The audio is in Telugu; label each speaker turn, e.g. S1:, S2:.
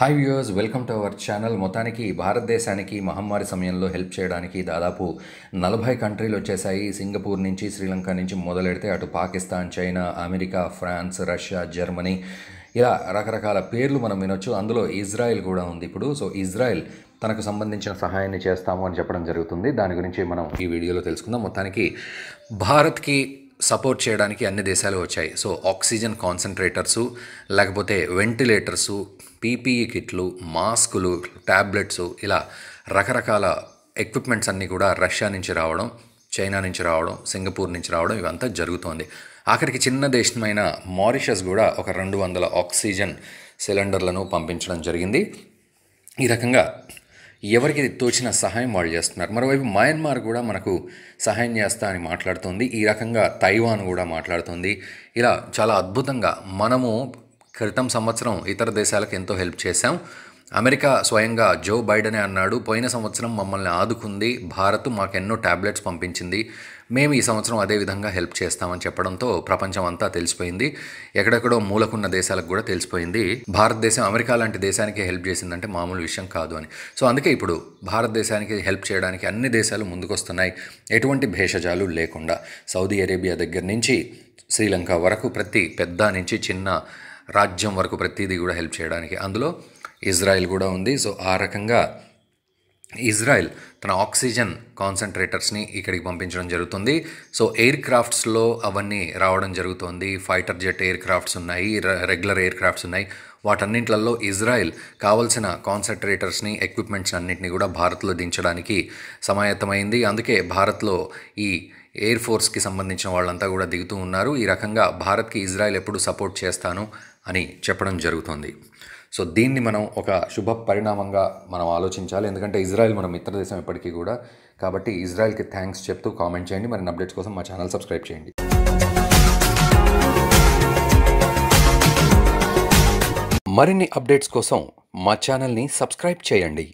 S1: hi viewers welcome to our channel మొత్తానికి భారతదేశానికి మహమ్మారి సమయంలో హెల్ప్ చేయడానికి దాదాపు నలభై కంట్రీలు వచ్చేసాయి సింగపూర్ నుంచి శ్రీలంక నుంచి మొదలెడితే అటు Pakistan China America France Russia Germany ఇలా రకరకాల పేర్లు మనం వినొచ్చు అందులో ఇజ్రాయెల్ కూడా ఉంది ఇప్పుడు సో ఇజ్రాయెల్ తనకు సంబంధించిన సహాయాన్ని చేస్తాము అని చెప్పడం జరుగుతుంది దాని గురించి మనం ఈ వీడియోలో తెలుసుకుందాం మొత్తానికి భారత్కి సపోర్ట్ చేయడానికి అన్ని దేశాలు వచ్చాయి సో ఆక్సిజన్ కాన్సన్ట్రేటర్సు లేకపోతే వెంటిలేటర్సు పీపీఈ కిట్లు మాస్కులు ట్యాబ్లెట్స్ ఇలా రకరకాల ఎక్విప్మెంట్స్ అన్నీ కూడా రష్యా నుంచి రావడం చైనా నుంచి రావడం సింగపూర్ నుంచి రావడం ఇవంతా జరుగుతోంది ఆఖరికి చిన్న దేశమైన మారిషస్ కూడా ఒక రెండు వందల ఆక్సిజన్ సిలిండర్లను పంపించడం జరిగింది ఈ రకంగా ఎవరికి తోచిన సహాయం వాళ్ళు చేస్తున్నారు మరోవైపు మయన్మార్ కూడా మనకు సహాయం చేస్తా అని మాట్లాడుతుంది ఈ రకంగా తైవాన్ కూడా మాట్లాడుతుంది ఇలా చాలా అద్భుతంగా మనము క్రితం సంవత్సరం ఇతర దేశాలకు ఎంతో హెల్ప్ చేశాం అమెరికా స్వయంగా జో బైడనే అన్నాడు పోయిన సంవత్సరం మమ్మల్ని ఆదుకుంది భారత్ మాకెన్నో ట్యాబ్లెట్స్ పంపించింది మేము ఈ సంవత్సరం అదే విధంగా హెల్ప్ చేస్తామని చెప్పడంతో ప్రపంచం అంతా తెలిసిపోయింది ఎక్కడెక్కడో మూలకున్న దేశాలకు కూడా తెలిసిపోయింది భారతదేశం అమెరికా లాంటి దేశానికి హెల్ప్ చేసిందంటే మామూలు విషయం కాదు అని సో అందుకే ఇప్పుడు భారతదేశానికి హెల్ప్ చేయడానికి అన్ని దేశాలు ముందుకొస్తున్నాయి ఎటువంటి భేషజాలు లేకుండా సౌదీ అరేబియా దగ్గర నుంచి శ్రీలంక వరకు ప్రతి పెద్ద నుంచి చిన్న రాజ్యం వరకు ప్రతిదీ కూడా హెల్ప్ చేయడానికి అందులో ఇజ్రాయిల్ కూడా ఉంది సో ఆ రకంగా ఇజ్రాయిల్ తన ఆక్సిజన్ కాన్సన్ట్రేటర్స్ని ఇక్కడికి పంపించడం జరుగుతుంది సో ఎయిర్ క్రాఫ్ట్స్లో అవన్నీ రావడం జరుగుతుంది ఫైటర్ జెట్ ఎయిర్ క్రాఫ్ట్స్ ఉన్నాయి రెగ్యులర్ ఎయిర్ క్రాఫ్ట్స్ ఉన్నాయి వాటన్నింటిలో ఇజ్రాయెల్ కావలసిన కాన్సన్ట్రేటర్స్ని ఎక్విప్మెంట్స్ అన్నింటినీ కూడా భారత్లో దించడానికి సమాయత్తమైంది అందుకే భారత్లో ఈ ఎయిర్ ఫోర్స్కి సంబంధించిన వాళ్ళంతా కూడా దిగుతూ ఉన్నారు ఈ రకంగా భారత్కి ఇజ్రాయెల్ ఎప్పుడు సపోర్ట్ చేస్తాను అని చెప్పడం జరుగుతుంది సో దీన్ని మనం ఒక శుభ పరిణామంగా మనం ఆలోచించాలి ఎందుకంటే ఇజ్రాయెల్ మన మిత్ర దేశం ఎప్పటికీ కూడా కాబట్టి ఇజ్రాయెల్కి థ్యాంక్స్ చెప్తూ కామెంట్ చేయండి మరి అప్డేట్స్ కోసం మా ఛానల్ సబ్స్క్రైబ్ చేయండి మరిన్ని అప్డేట్స్ కోసం మా ఛానల్ని సబ్స్క్రైబ్ చేయండి